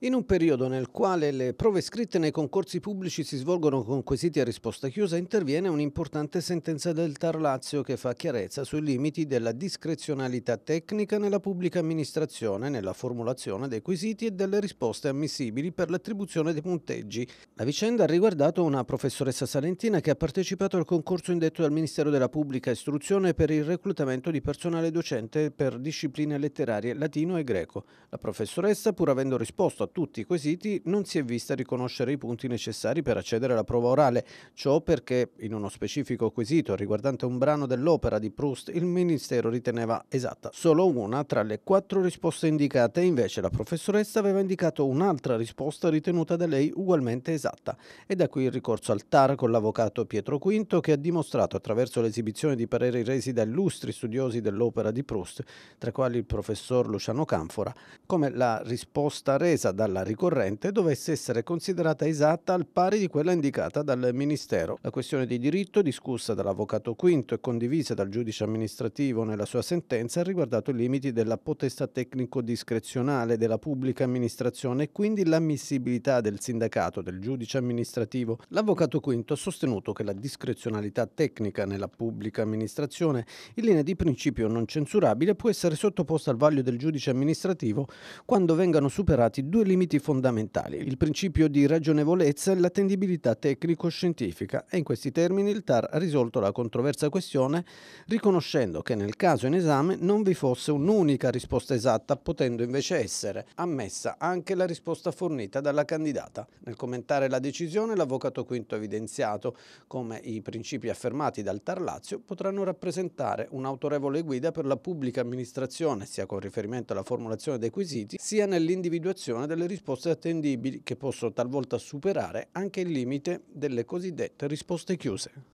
In un periodo nel quale le prove scritte nei concorsi pubblici si svolgono con quesiti a risposta chiusa, interviene un'importante sentenza del Tar Lazio che fa chiarezza sui limiti della discrezionalità tecnica nella pubblica amministrazione nella formulazione dei quesiti e delle risposte ammissibili per l'attribuzione dei punteggi. La vicenda ha riguardato una professoressa salentina che ha partecipato al concorso indetto dal Ministero della Pubblica Istruzione per il reclutamento di personale docente per discipline letterarie latino e greco. La professoressa, pur avendo risposto a tutti i quesiti, non si è vista riconoscere i punti necessari per accedere alla prova orale. Ciò perché in uno specifico quesito riguardante un brano dell'opera di Proust, il Ministero riteneva esatta solo una tra le quattro risposte indicate, invece la professoressa aveva indicato un'altra risposta ritenuta da lei ugualmente esatta. E da qui il ricorso al TAR con l'avvocato Pietro Quinto che ha dimostrato attraverso l'esibizione di pareri resi da illustri studiosi dell'opera di Proust, tra quali il professor Luciano Canfora, come la risposta resa dalla ricorrente dovesse essere considerata esatta al pari di quella indicata dal Ministero. La questione di diritto, discussa dall'avvocato Quinto e condivisa dal giudice amministrativo nella sua sentenza, ha riguardato i limiti della potestà tecnico-discrezionale della pubblica amministrazione e quindi l'ammissibilità del sindacato del giudice amministrativo. L'avvocato Quinto ha sostenuto che la discrezionalità tecnica nella pubblica amministrazione, in linea di principio non censurabile, può essere sottoposta al vaglio del giudice amministrativo quando vengano superati due due limiti fondamentali, il principio di ragionevolezza e l'attendibilità tecnico-scientifica e in questi termini il TAR ha risolto la controversa questione riconoscendo che nel caso in esame non vi fosse un'unica risposta esatta, potendo invece essere ammessa anche la risposta fornita dalla candidata. Nel commentare la decisione l'avvocato Quinto ha evidenziato come i principi affermati dal TAR Lazio potranno rappresentare un'autorevole guida per la pubblica amministrazione sia con riferimento alla formulazione dei quesiti sia nell'individuazione del delle risposte attendibili che possono talvolta superare anche il limite delle cosiddette risposte chiuse.